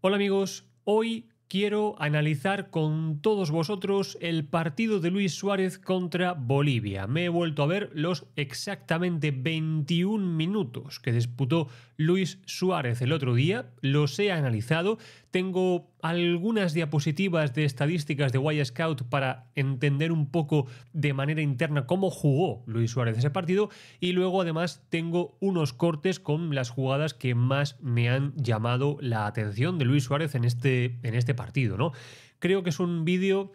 Hola amigos, hoy quiero analizar con todos vosotros el partido de Luis Suárez contra Bolivia. Me he vuelto a ver los exactamente 21 minutos que disputó Luis Suárez el otro día, los he analizado, tengo algunas diapositivas de estadísticas de Y Scout para entender un poco de manera interna cómo jugó Luis Suárez ese partido y luego además tengo unos cortes con las jugadas que más me han llamado la atención de Luis Suárez en este, en este partido, ¿no? Creo que es un vídeo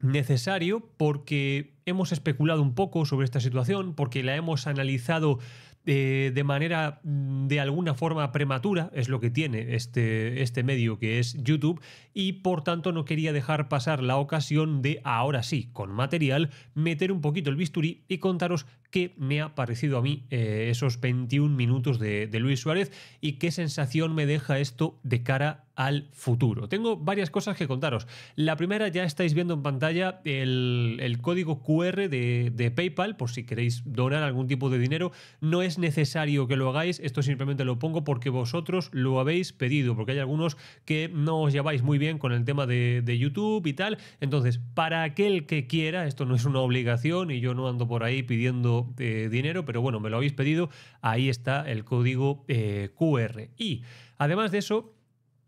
necesario porque hemos especulado un poco sobre esta situación, porque la hemos analizado eh, de manera mm, de alguna forma prematura, es lo que tiene este, este medio que es YouTube, y por tanto no quería dejar pasar la ocasión de ahora sí, con material, meter un poquito el bisturí y contaros qué me ha parecido a mí eh, esos 21 minutos de, Luis Suárez y qué sensación me deja esto de cara al futuro. Tengo varias cosas que contaros. La primera, ya estáis viendo en pantalla el, código QR de, PayPal, por si queréis donar algún tipo de dinero. No es necesario que lo hagáis, esto simplemente lo pongo porque vosotros lo habéis pedido, porque hay algunos que no os lleváis muy bien con el tema de YouTube y tal. Entonces, para aquel que quiera, esto no es una obligación y yo no ando por ahí pidiendo dinero, pero bueno, me lo habéis pedido, ahí está el código eh, QR. Y además de eso,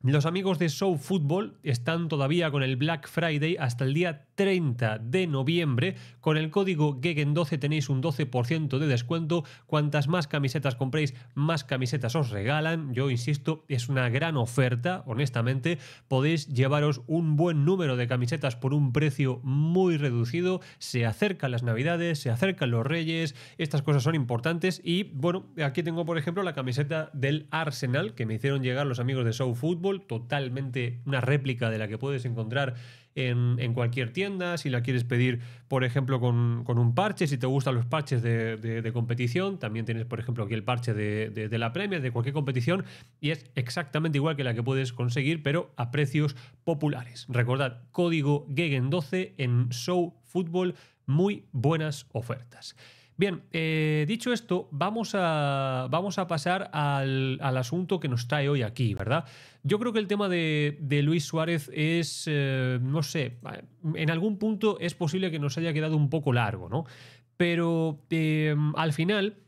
los amigos de Show Football están todavía con el Black Friday hasta el día 30 de noviembre. Con el código GEGEN12 tenéis un 12% de descuento. Cuantas más camisetas compréis, más camisetas os regalan. Yo insisto, es una gran oferta, honestamente. Podéis llevaros un buen número de camisetas por un precio muy reducido. Se acercan las navidades, se acercan los reyes, estas cosas son importantes. Y bueno, aquí tengo por ejemplo la camiseta del Arsenal que me hicieron llegar los amigos de Show Football totalmente una réplica de la que puedes encontrar en, cualquier tienda, si la quieres pedir, por ejemplo, con, un parche, si te gustan los parches de, competición, también tienes, por ejemplo, aquí el parche de, la Premier, de cualquier competición, y es exactamente igual que la que puedes conseguir, pero a precios populares. Recordad, código GEGEN12 en Show Football, muy buenas ofertas. Bien, eh, dicho esto, vamos a, vamos a pasar al, asunto que nos trae hoy aquí, ¿verdad? Yo creo que el tema de, Luis Suárez es, eh, no sé, en algún punto es posible que nos haya quedado un poco largo, ¿no? Pero eh, al final,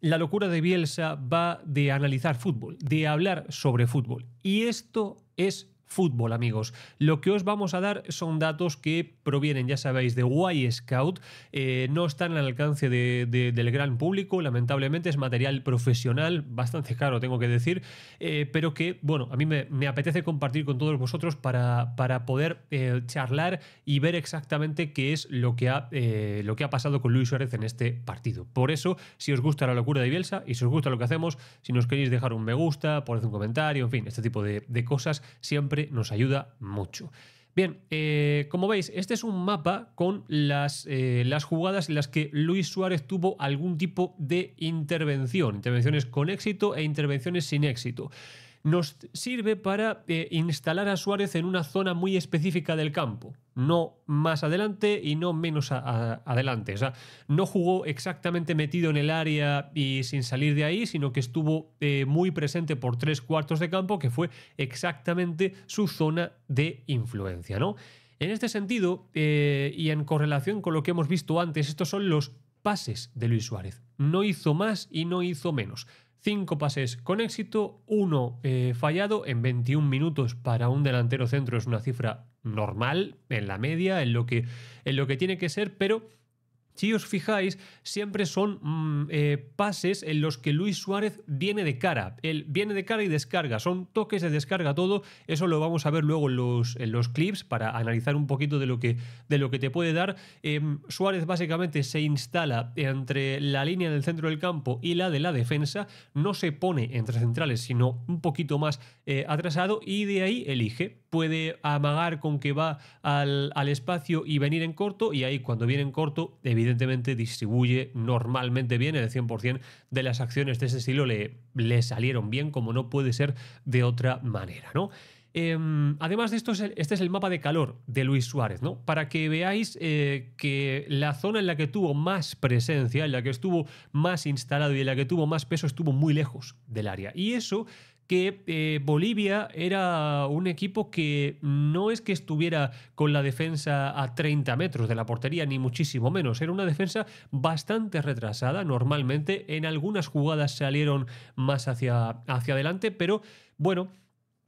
la locura de Bielsa va de analizar fútbol, de hablar sobre fútbol. Y esto es fútbol, amigos. Lo que os vamos a dar son datos que provienen, ya sabéis, de Y Scout. Eh, no están al alcance del gran público, lamentablemente es material profesional, bastante caro, tengo que decir, eh, pero que, bueno, a mí me, apetece compartir con todos vosotros para, para poder eh, charlar y ver exactamente qué es lo que, ha, lo que ha pasado con Luis Suárez en este partido. Por eso, si os gusta la locura de Bielsa y si os gusta lo que hacemos, si nos queréis dejar un me gusta, poned un comentario, en fin, este tipo de cosas, siempre nos ayuda mucho. Bien, eh, como veis, este es un mapa con las, eh, las, jugadas en las que Luis Suárez tuvo algún tipo de intervención, intervenciones con éxito e intervenciones sin éxito nos sirve para eh, instalar a Suárez en una zona muy específica del campo, no más adelante y no menos adelante. O sea, no jugó exactamente metido en el área y sin salir de ahí, sino que estuvo eh, muy presente por tres cuartos de campo, que fue exactamente su zona de influencia, ¿no? En este sentido, eh, y en correlación con lo que hemos visto antes, estos son los pases de Luis Suárez. No hizo más y no hizo menos. 5 pases con éxito, 1 eh, fallado en 21 minutos para un delantero centro es una cifra normal, en la media, en lo que, en lo que tiene que ser, pero si os fijáis, siempre son mm, eh, pases en los que Luis Suárez viene de cara. Él viene de cara y descarga. Son toques de descarga todo. Eso lo vamos a ver luego en los, en los clips para analizar un poquito de lo que, de lo que te puede dar. Eh, Suárez básicamente se instala entre la línea del centro del campo y la de la defensa. No se pone entre centrales, sino un poquito más eh, atrasado y de ahí elige. Puede amagar con que va al, al espacio y venir en corto y ahí cuando viene en corto, evidentemente evidentemente distribuye normalmente bien, el 100% de las acciones de ese estilo le, le salieron bien, como no puede ser de otra manera, ¿no? Em, además de esto, este es el mapa de calor de Luis Suárez, ¿no? Para que veáis eh, que la zona en la que tuvo más presencia, en la que estuvo más instalado y en la que tuvo más peso, estuvo muy lejos del área. Y eso que eh, Bolivia era un equipo que no es que estuviera con la defensa a 30 metros de la portería, ni muchísimo menos. Era una defensa bastante retrasada normalmente. En algunas jugadas salieron más hacia, hacia adelante, pero bueno,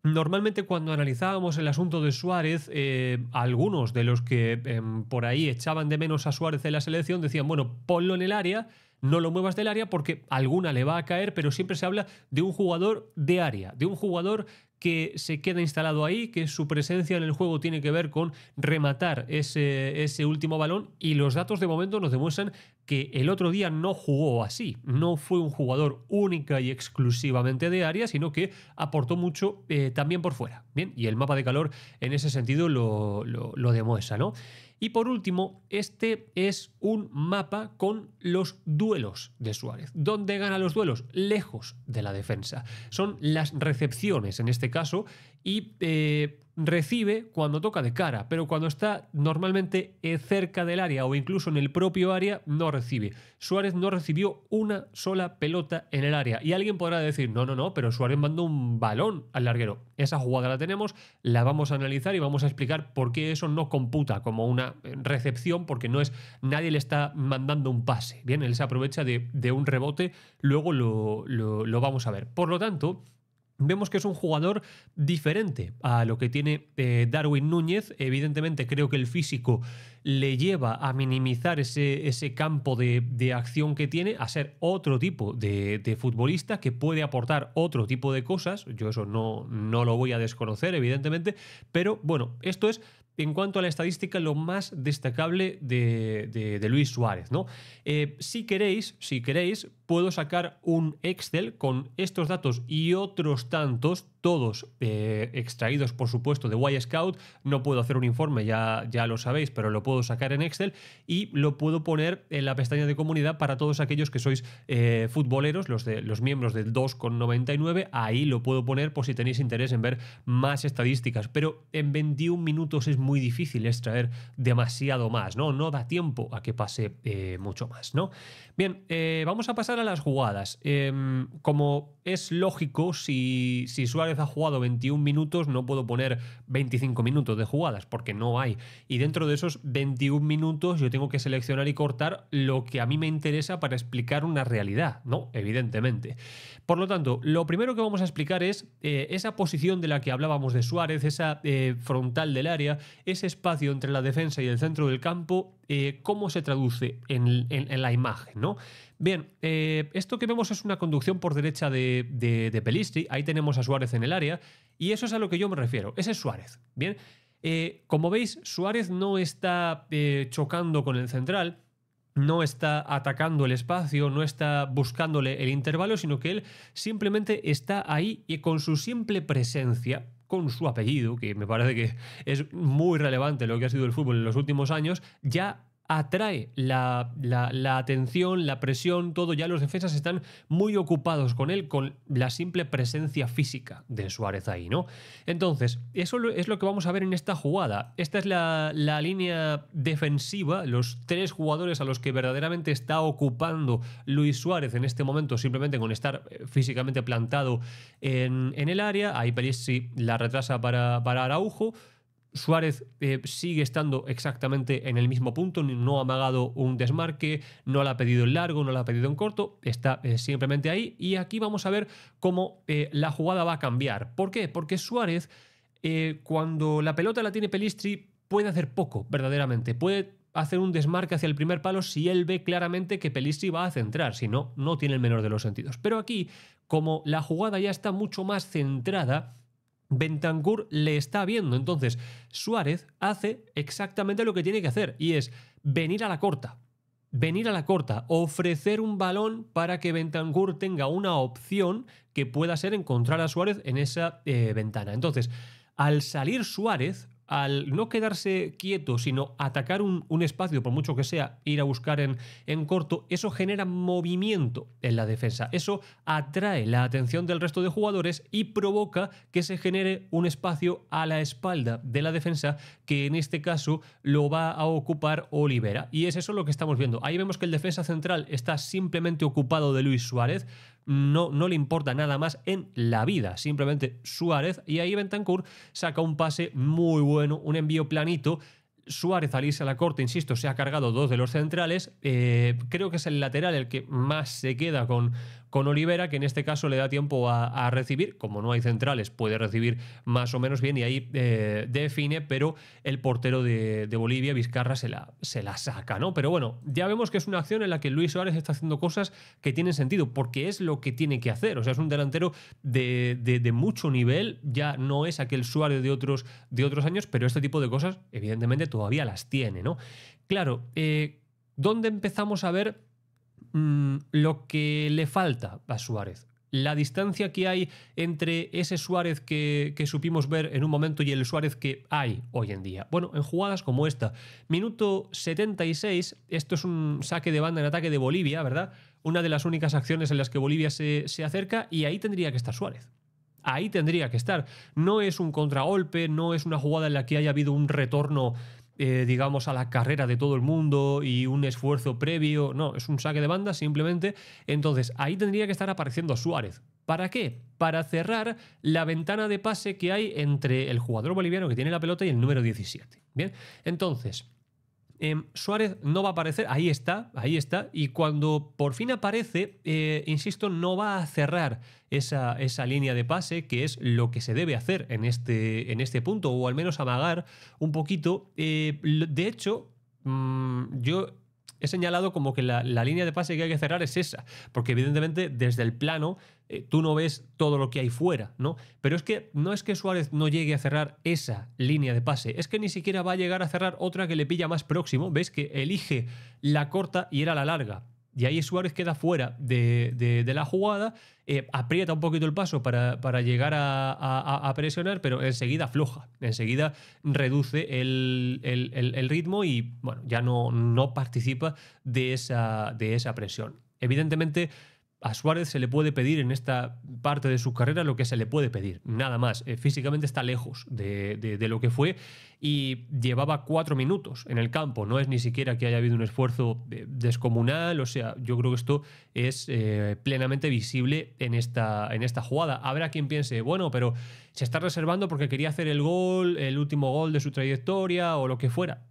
Normalmente cuando analizábamos el asunto de Suárez, eh, algunos de los que em, por ahí echaban de menos a Suárez en la selección decían, bueno, ponlo en el área no lo muevas del área porque alguna le va a caer, pero siempre se habla de un jugador de área, de un jugador que se queda instalado ahí, que su presencia en el juego tiene que ver con rematar ese, ese, último balón y los datos de momento nos demuestran que el otro día no jugó así, no fue un jugador única y exclusivamente de área, sino que aportó mucho eh, también por fuera. Bien, y el mapa de calor en ese sentido lo, lo, lo demuestra, ¿no? Y por último, este es un mapa con los duelos de Suárez. ¿Dónde gana los duelos? Lejos de la defensa. Son las recepciones, en este caso, y eh, recibe cuando toca de cara, pero cuando está normalmente eh, cerca del área o incluso en el propio área no recibe. Suárez no recibió una sola pelota en el área y alguien podrá decir, no, no, no, pero Suárez mandó un balón al larguero. Esa jugada la tenemos, la vamos a analizar y vamos a explicar por qué eso no computa como una eh, recepción porque no es, nadie le está mandando un pase. Bien, él se aprovecha de, un rebote, luego lo vamos a ver. Por lo tanto, Vemos que es un jugador diferente a lo que tiene eh, Darwin Núñez. Evidentemente creo que el físico le lleva a minimizar ese, ese campo de, acción que tiene, a ser otro tipo de, futbolista que puede aportar otro tipo de cosas. Yo eso no, no lo voy a desconocer, evidentemente. Pero bueno, esto es en cuanto a la estadística, lo más destacable de, Luis Suárez. ¿no? Eh, si queréis, si queréis, puedo sacar un Excel con estos datos y otros tantos, todos eh, extraídos, por supuesto, de Y Scout. No puedo hacer un informe, ya, ya lo sabéis, pero lo puedo sacar en Excel y lo puedo poner en la pestaña de comunidad para todos aquellos que sois eh, futboleros, los, de, los miembros del 2,99. Ahí lo puedo poner por si tenéis interés en ver más estadísticas. Pero en 21 minutos es muy muy difícil extraer demasiado más, ¿no? No da tiempo a que pase eh, mucho más, ¿no? Bien, eh, vamos a pasar a las jugadas. Em, como es lógico, si, si Suárez ha jugado 21 minutos, no puedo poner 25 minutos de jugadas, porque no hay. Y dentro de esos 21 minutos yo tengo que seleccionar y cortar lo que a mí me interesa para explicar una realidad, ¿no? Evidentemente. Por lo tanto, lo primero que vamos a explicar es eh, esa posición de la que hablábamos de Suárez, esa frontal del área, ese espacio entre la defensa y el centro del campo, eh, cómo se traduce en, la imagen, ¿no? Bien, eh, esto que vemos es una conducción por derecha de, de, Pelistri, ahí tenemos a Suárez en el área, y eso es a lo que yo me refiero, ese es Suárez, ¿bien? Eh, como veis, Suárez no está chocando con el central, no está atacando el espacio, no está buscándole el intervalo, sino que él simplemente está ahí y con su simple presencia con su apellido, que me parece que es muy relevante lo que ha sido el fútbol en los últimos años, ya atrae la, atención, la presión, todo. Ya los defensas están muy ocupados con él, con la simple presencia física de Suárez ahí, ¿no? Entonces, eso es lo que vamos a ver en esta jugada. Esta es la, línea defensiva, los tres jugadores a los que verdaderamente está ocupando Luis Suárez en este momento, simplemente con estar eh, físicamente plantado en, el área. Ahí sí la retrasa para, para Araujo. Suárez eh, sigue estando exactamente en el mismo punto, no ha amagado un desmarque, no la ha pedido en largo, no la ha pedido en corto, está eh, simplemente ahí. Y aquí vamos a ver cómo eh, la jugada va a cambiar. ¿Por qué? Porque Suárez, cuando la pelota la tiene Pelistri, puede hacer poco, verdaderamente. Puede hacer un desmarque hacia el primer palo si él ve claramente que Pelistri va a centrar, si no, no tiene el menor de los sentidos. Pero aquí, como la jugada ya está mucho más centrada, Bentancur le está viendo. Entonces, Suárez hace exactamente lo que tiene que hacer y es venir a la corta. Venir a la corta, ofrecer un balón para que Bentancur tenga una opción que pueda ser encontrar a Suárez en esa eh, ventana. Entonces, al salir Suárez, al no quedarse quieto, sino atacar un, espacio, por mucho que sea, ir a buscar en, en corto, eso genera movimiento en la defensa. Eso atrae la atención del resto de jugadores y provoca que se genere un espacio a la espalda de la defensa, que en este caso lo va a ocupar Olivera. Y es eso lo que estamos viendo. Ahí vemos que el defensa central está simplemente ocupado de Luis Suárez no, le importa nada más en la vida, simplemente Suárez. Y ahí Bentancur saca un pase muy bueno, un envío planito. Suárez al irse a la corte, insisto, se ha cargado dos de los centrales. Eh, creo que es el lateral el que más se queda con, con Olivera, que en este caso le da tiempo a, recibir, como no hay centrales, puede recibir más o menos bien y ahí eh, define, pero el portero de, Bolivia, Vizcarra, se la, se la saca, ¿no? Pero bueno, ya vemos que es una acción en la que Luis Suárez está haciendo cosas que tienen sentido, porque es lo que tiene que hacer, o sea, es un delantero de, mucho nivel, ya no es aquel Suárez de otros, de otros años, pero este tipo de cosas, evidentemente, todavía las tiene, ¿no? Claro, eh, ¿dónde empezamos a ver Mm, lo que le falta a Suárez. La distancia que hay entre ese Suárez que, supimos ver en un momento y el Suárez que hay hoy en día. Bueno, en jugadas como esta. Minuto 76, esto es un saque de banda en ataque de Bolivia, ¿verdad? Una de las únicas acciones en las que Bolivia se, se acerca y ahí tendría que estar Suárez. Ahí tendría que estar. No es un contragolpe, no es una jugada en la que haya habido un retorno eh, digamos, a la carrera de todo el mundo y un esfuerzo previo. No, es un saque de banda simplemente. Entonces, ahí tendría que estar apareciendo Suárez. ¿Para qué? Para cerrar la ventana de pase que hay entre el jugador boliviano que tiene la pelota y el número 17. Bien, entonces, Em, Suárez no va a aparecer, ahí está, ahí está, y cuando por fin aparece, eh, insisto, no va a cerrar esa, línea de pase, que es lo que se debe hacer en este, en este punto, o al menos amagar un poquito. Eh, de hecho, mm, yo he señalado como que la, línea de pase que hay que cerrar es esa, porque evidentemente desde el plano eh, tú no ves todo lo que hay fuera, ¿no? Pero es que no es que Suárez no llegue a cerrar esa línea de pase, es que ni siquiera va a llegar a cerrar otra que le pilla más próximo, ves que elige la corta y era la larga y ahí Suárez queda fuera de, la jugada, eh, aprieta un poquito el paso para, para llegar a, presionar, pero enseguida afloja, enseguida reduce el, ritmo y bueno, ya no, no participa de esa, de esa presión. Evidentemente, a Suárez se le puede pedir en esta parte de su carrera lo que se le puede pedir, nada más. Eh, físicamente está lejos de, lo que fue y llevaba cuatro minutos en el campo, no es ni siquiera que haya habido un esfuerzo eh, descomunal, o sea, yo creo que esto es eh, plenamente visible en esta, en esta jugada. Habrá quien piense, bueno, pero se está reservando porque quería hacer el gol, el último gol de su trayectoria o lo que fuera.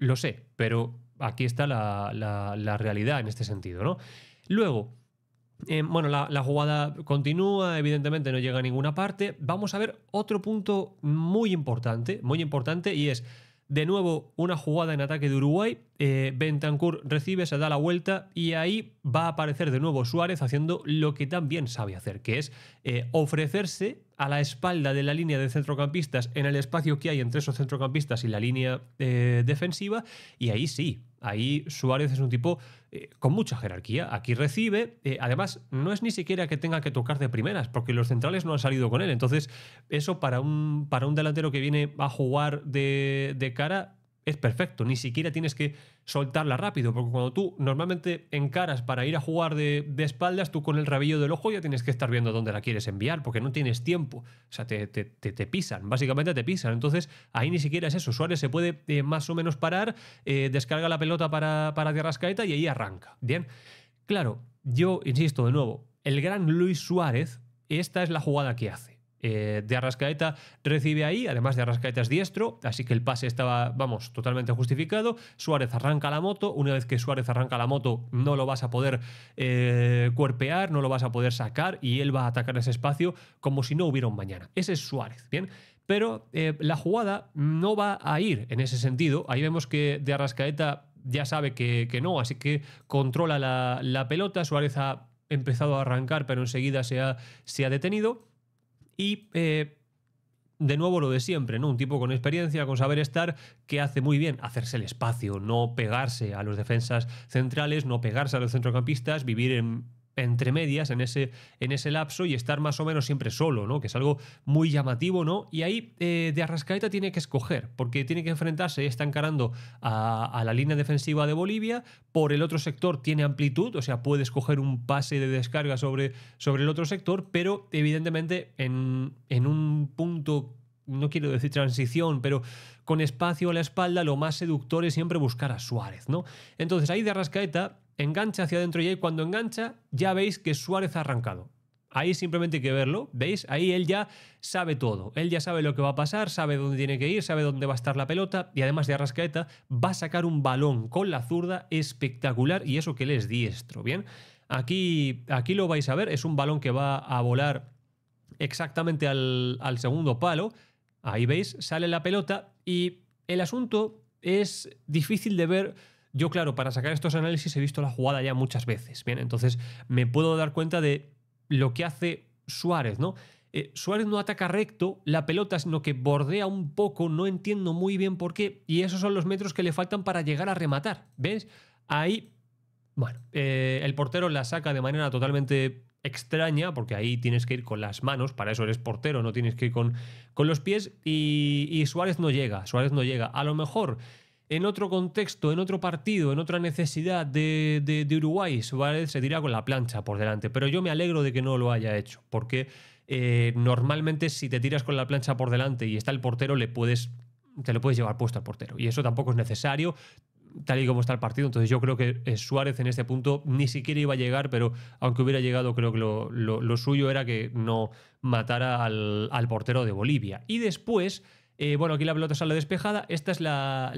Lo sé, pero aquí está la, la realidad en este sentido, ¿no? Luego, eh, bueno, la, jugada continúa, evidentemente no llega a ninguna parte. Vamos a ver otro punto muy importante, muy importante, y es, de nuevo, una jugada en ataque de Uruguay. Eh, Bentancur recibe, se da la vuelta y ahí va a aparecer de nuevo Suárez haciendo lo que también sabe hacer, que es eh, ofrecerse a la espalda de la línea de centrocampistas en el espacio que hay entre esos centrocampistas y la línea eh, defensiva. Y ahí sí, ahí Suárez es un tipo eh, con mucha jerarquía. Aquí recibe, eh, además no es ni siquiera que tenga que tocar de primeras, porque los centrales no han salido con él. Entonces, eso para un, para un delantero que viene a jugar de, de cara es perfecto, ni siquiera tienes que soltarla rápido, porque cuando tú normalmente encaras para ir a jugar de, espaldas, tú con el rabillo del ojo ya tienes que estar viendo dónde la quieres enviar, porque no tienes tiempo, o sea, te, pisan, básicamente te pisan, entonces ahí ni siquiera es eso, Suárez se puede eh, más o menos parar, eh, descarga la pelota para, para Arrascaeta y ahí arranca, ¿bien? Claro, yo insisto de nuevo, el gran Luis Suárez, esta es la jugada que hace eh, de Arrascaeta recibe ahí, además de Arrascaeta es diestro, así que el pase estaba, vamos, totalmente justificado. Suárez arranca la moto, una vez que Suárez arranca la moto no lo vas a poder eh, cuerpear, no lo vas a poder sacar y él va a atacar ese espacio como si no hubiera un mañana. Ese es Suárez, ¿bien? Pero eh, la jugada no va a ir en ese sentido. Ahí vemos que de Arrascaeta ya sabe que, no, así que controla la, pelota, Suárez ha empezado a arrancar pero enseguida se ha detenido y eh, de nuevo lo de siempre, ¿no? Un tipo con experiencia, con saber estar, que hace muy bien hacerse el espacio, no pegarse a los defensas centrales, no pegarse a los centrocampistas, vivir en entre medias en ese, en ese lapso y estar más o menos siempre solo, ¿no? Que es algo muy llamativo, ¿no? Y ahí eh, de Arrascaeta tiene que escoger, porque tiene que enfrentarse, está encarando a, la línea defensiva de Bolivia, por el otro sector tiene amplitud, o sea, puede escoger un pase de descarga sobre, sobre el otro sector, pero evidentemente en, un punto no quiero decir transición, pero con espacio a la espalda, lo más seductor es siempre buscar a Suárez, ¿no? Entonces ahí de Arrascaeta engancha hacia adentro y ahí cuando engancha ya veis que Suárez ha arrancado. Ahí simplemente hay que verlo, ¿veis? Ahí él ya sabe todo. Él ya sabe lo que va a pasar, sabe dónde tiene que ir, sabe dónde va a estar la pelota y además de Arrascaeta va a sacar un balón con la zurda espectacular y eso que él es diestro, ¿bien? Aquí, aquí lo vais a ver, es un balón que va a volar exactamente al, al segundo palo. Ahí veis, sale la pelota y el asunto es difícil de ver yo, claro, para sacar estos análisis he visto la jugada ya muchas veces, ¿bien? Entonces me puedo dar cuenta de lo que hace Suárez, ¿no? Eh, Suárez no ataca recto, la pelota sino que bordea un poco, no entiendo muy bien por qué, y esos son los metros que le faltan para llegar a rematar, ¿ves? Ahí, bueno, eh, el portero la saca de manera totalmente extraña, porque ahí tienes que ir con las manos, para eso eres portero, no tienes que ir con, con los pies, y Suárez no llega, Suárez no llega. A lo mejor en otro contexto, en otro partido, en otra necesidad de, Uruguay, Suárez se tira con la plancha por delante. Pero yo me alegro de que no lo haya hecho, porque eh, normalmente si te tiras con la plancha por delante y está el portero, le puedes, te lo puedes llevar puesto al portero. Y eso tampoco es necesario tal y como está el partido. Entonces yo creo que eh, Suárez en este punto ni siquiera iba a llegar, pero aunque hubiera llegado, creo que lo, suyo era que no matara al portero de Bolivia. Y después eh, bueno, aquí la pelota sale despejada. Esta es la,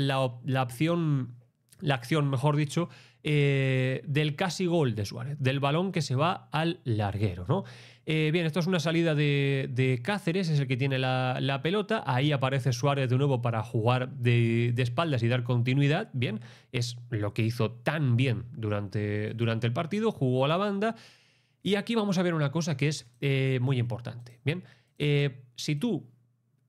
opción, la acción, mejor dicho, eh, del casi gol de Suárez, del balón que se va al larguero, ¿no? Eh, bien, esto es una salida de, Cáceres, es el que tiene la, pelota. Ahí aparece Suárez de nuevo para jugar de, espaldas y dar continuidad. Bien, es lo que hizo tan bien durante, durante el partido, jugó a la banda. Y aquí vamos a ver una cosa que es muy importante. Bien, si tú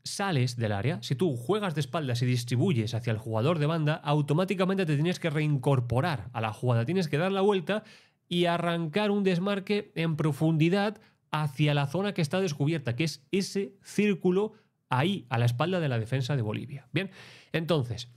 sales del área, si tú juegas de espaldas y distribuyes hacia el jugador de banda, automáticamente te tienes que reincorporar a la jugada, tienes que dar la vuelta y arrancar un desmarque en profundidad hacia la zona que está descubierta, que es ese círculo ahí, a la espalda de la defensa de Bolivia. Bien, entonces,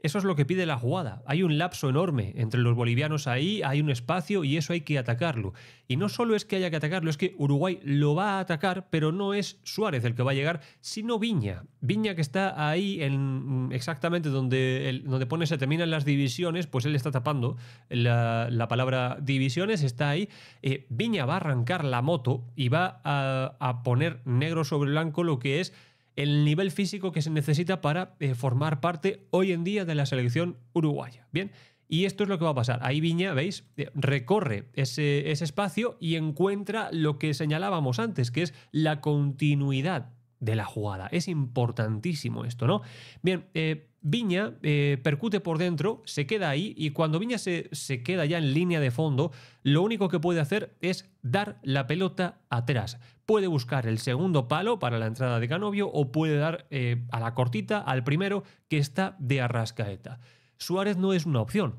eso es lo que pide la jugada. Hay un lapso enorme entre los bolivianos ahí, hay un espacio y eso hay que atacarlo. Y no solo es que haya que atacarlo, es que Uruguay lo va a atacar, pero no es Suárez el que va a llegar, sino Viña. Viña que está ahí en mm, exactamente donde, donde pone se terminan las divisiones, pues él está tapando la, palabra divisiones, está ahí. Eh, Viña va a arrancar la moto y va a poner negro sobre blanco lo que es el nivel físico que se necesita para eh, formar parte hoy en día de la selección uruguaya. Bien, y esto es lo que va a pasar. Ahí Viña, ¿veis? Eh, recorre ese, ese espacio y encuentra lo que señalábamos antes, que es la continuidad de la jugada. Es importantísimo esto, ¿no? Bien, eh, Viña eh, percute por dentro, se queda ahí y cuando Viña se, queda ya en línea de fondo, lo único que puede hacer es dar la pelota atrás. Puede buscar el segundo palo para la entrada de Canovio o puede dar eh, a la cortita al primero que está de arrascaeta. Suárez no es una opción.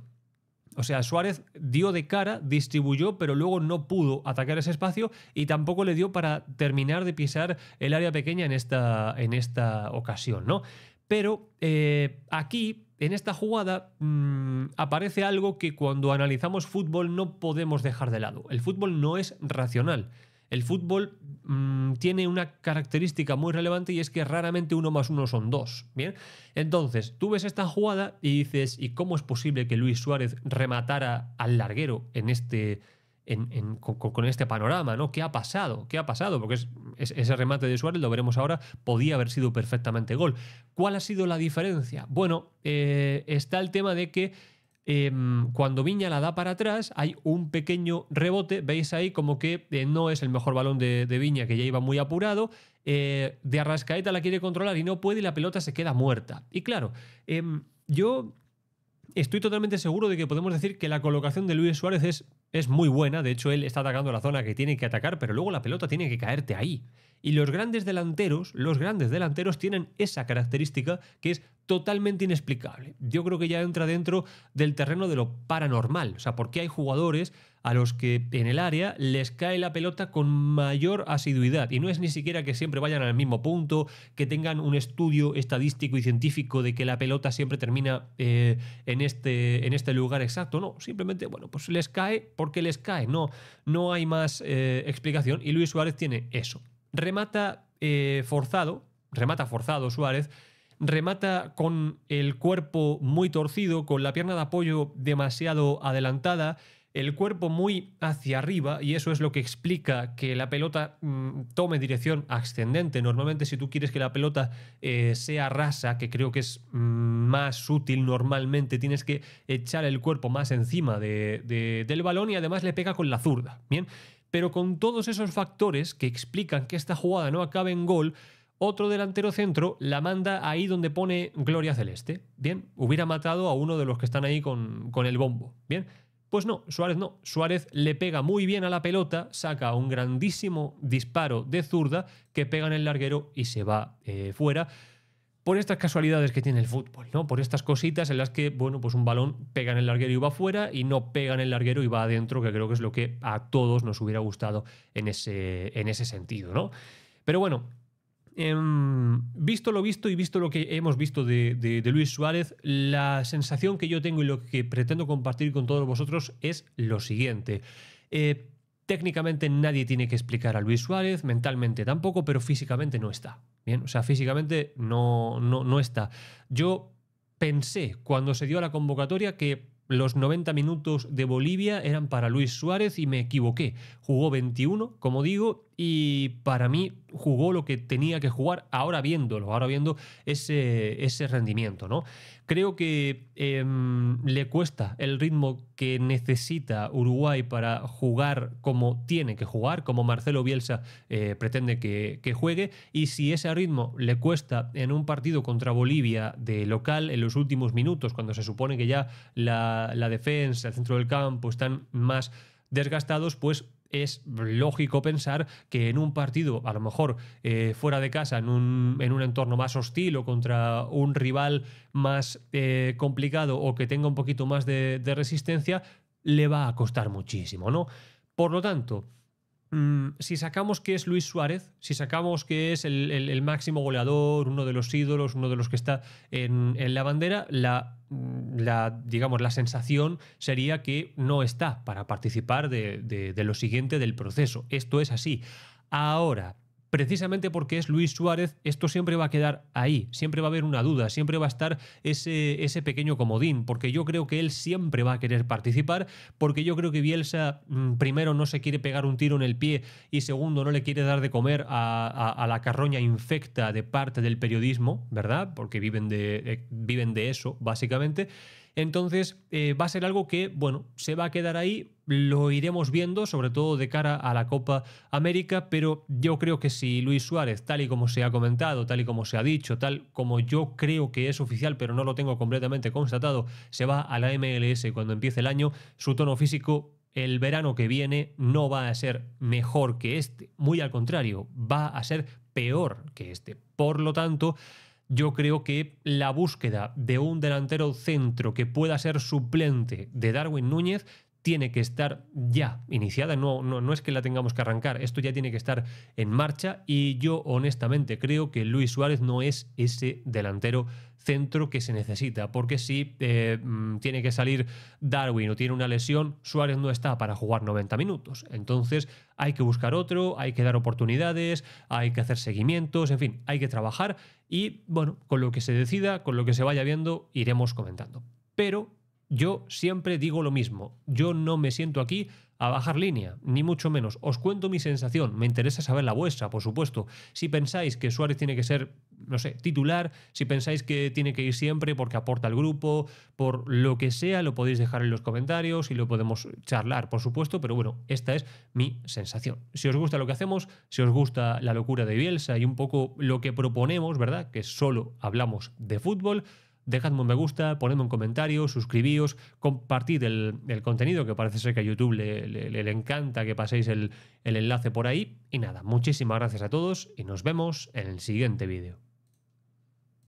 O sea, Suárez dio de cara, distribuyó, pero luego no pudo atacar ese espacio y tampoco le dio para terminar de pisar el área pequeña en esta, en esta ocasión, ¿no? Pero eh, aquí, en esta jugada, mm, aparece algo que cuando analizamos fútbol no podemos dejar de lado. El fútbol no es racional. El fútbol mm, tiene una característica muy relevante y es que raramente uno más uno son dos. Bien, entonces tú ves esta jugada y dices, ¿y cómo es posible que Luis Suárez rematara al larguero en este, con, este panorama, ¿no? ¿Qué ha pasado? ¿Qué ha pasado? Porque es, ese remate de Suárez, lo veremos ahora, podía haber sido perfectamente gol. ¿Cuál ha sido la diferencia? Bueno, eh, está el tema de que em, cuando Viña la da para atrás hay un pequeño rebote, veis ahí como que eh, no es el mejor balón de, de, Viña, que ya iba muy apurado, eh, de Arrascaeta la quiere controlar y no puede y la pelota se queda muerta. Y claro, em, yo... Estoy totalmente seguro de que podemos decir que la colocación de Luis Suárez es es muy buena, de hecho él está atacando la zona que tiene que atacar, pero luego la pelota tiene que caerte ahí. Y los grandes delanteros, los grandes delanteros tienen esa característica que es totalmente inexplicable. Yo creo que ya entra dentro del terreno de lo paranormal, o sea, porque hay jugadores a los que en el área les cae la pelota con mayor asiduidad. Y no es ni siquiera que siempre vayan al mismo punto, que tengan un estudio estadístico y científico de que la pelota siempre termina eh, en, este, en este lugar exacto. No, simplemente, bueno, pues les cae porque les cae. No, no hay más eh, explicación. Y Luis Suárez tiene eso. Remata eh, forzado, remata forzado Suárez remata con el cuerpo muy torcido, con la pierna de apoyo demasiado adelantada el cuerpo muy hacia arriba y eso es lo que explica que la pelota mm, tome dirección ascendente. Normalmente si tú quieres que la pelota eh, sea rasa, que creo que es mm, más útil normalmente, tienes que echar el cuerpo más encima del balón y además le pega con la zurda. Bien, pero con todos esos factores que explican que esta jugada no acabe en gol, otro delantero centro la manda ahí donde pone Gloria Celeste. Bien, hubiera matado a uno de los que están ahí con, con el bombo. Bien pues no, Suárez no. Suárez le pega muy bien a la pelota, saca un grandísimo disparo de zurda que pega en el larguero y se va eh, fuera. Por estas casualidades que tiene el fútbol, ¿no? Por estas cositas en las que, bueno, pues un balón pega en el larguero y va fuera y no pega en el larguero y va adentro, que creo que es lo que a todos nos hubiera gustado en ese, en ese sentido, ¿no? Pero bueno, Em, visto lo visto y visto lo que hemos visto de, Luis Suárez, la sensación que yo tengo y lo que pretendo compartir con todos vosotros es lo siguiente. Eh, técnicamente nadie tiene que explicar a Luis Suárez, mentalmente tampoco, pero físicamente no está. Bien, o sea, físicamente no, no, no está. Yo pensé cuando se dio la convocatoria que los 90 minutos de Bolivia eran para Luis Suárez y me equivoqué. Jugó 21, como digo, y para mí jugó lo que tenía que jugar ahora viéndolo, ahora viendo ese, ese rendimiento. ¿no? Creo que em, le cuesta el ritmo que necesita Uruguay para jugar como tiene que jugar, como Marcelo Bielsa eh, pretende que, juegue, y si ese ritmo le cuesta en un partido contra Bolivia de local en los últimos minutos, cuando se supone que ya la, la defensa, el centro del campo están más desgastados, pues es lógico pensar que en un partido, a lo mejor eh, fuera de casa, en un, en un, entorno más hostil o contra un rival más eh, complicado o que tenga un poquito más de, de resistencia, le va a costar muchísimo, ¿no? Por lo tanto, Mm, si sacamos que es Luis Suárez, si sacamos que es el, máximo goleador, uno de los ídolos, uno de los que está en, la bandera, mm, la, digamos, la sensación sería que no está para participar de lo siguiente del proceso. Esto es así. Ahora, precisamente porque es Luis Suárez, esto siempre va a quedar ahí, siempre va a haber una duda, siempre va a estar ese, ese pequeño comodín, porque yo creo que él siempre va a querer participar, porque yo creo que Bielsa mm, primero no se quiere pegar un tiro en el pie y segundo no le quiere dar de comer a, la carroña infecta de parte del periodismo, ¿verdad? Porque viven de, eh, viven de eso, básicamente. Entonces eh, va a ser algo que, bueno, se va a quedar ahí, lo iremos viendo, sobre todo de cara a la Copa América, pero yo creo que si Luis Suárez, tal y como se ha comentado, tal y como se ha dicho, tal como yo creo que es oficial, pero no lo tengo completamente constatado, se va a la MLS cuando empiece el año, su tono físico el verano que viene no va a ser mejor que este, muy al contrario, va a ser peor que este. Por lo tanto, yo creo que la búsqueda de un delantero centro que pueda ser suplente de Darwin Núñez tiene que estar ya iniciada, no, no, no es que la tengamos que arrancar, esto ya tiene que estar en marcha y yo honestamente creo que Luis Suárez no es ese delantero centro que se necesita, porque si eh, mm, tiene que salir Darwin o tiene una lesión, Suárez no está para jugar 90 minutos. Entonces hay que buscar otro, hay que dar oportunidades, hay que hacer seguimientos, en fin, hay que trabajar y bueno, con lo que se decida, con lo que se vaya viendo, iremos comentando. Pero yo siempre digo lo mismo, yo no me siento aquí a bajar línea, ni mucho menos. Os cuento mi sensación, me interesa saber la vuestra, por supuesto. Si pensáis que Suárez tiene que ser, no sé, titular, si pensáis que tiene que ir siempre porque aporta al grupo, por lo que sea, lo podéis dejar en los comentarios y lo podemos charlar, por supuesto, pero bueno, esta es mi sensación. Si os gusta lo que hacemos, si os gusta la locura de Bielsa y un poco lo que proponemos, ¿verdad? Que solo hablamos de fútbol dejadme un me gusta, ponedme un comentario, suscribíos, compartid el, contenido, que parece ser que a YouTube le, encanta que paséis el, el enlace por ahí. Y nada, muchísimas gracias a todos y nos vemos en el siguiente vídeo.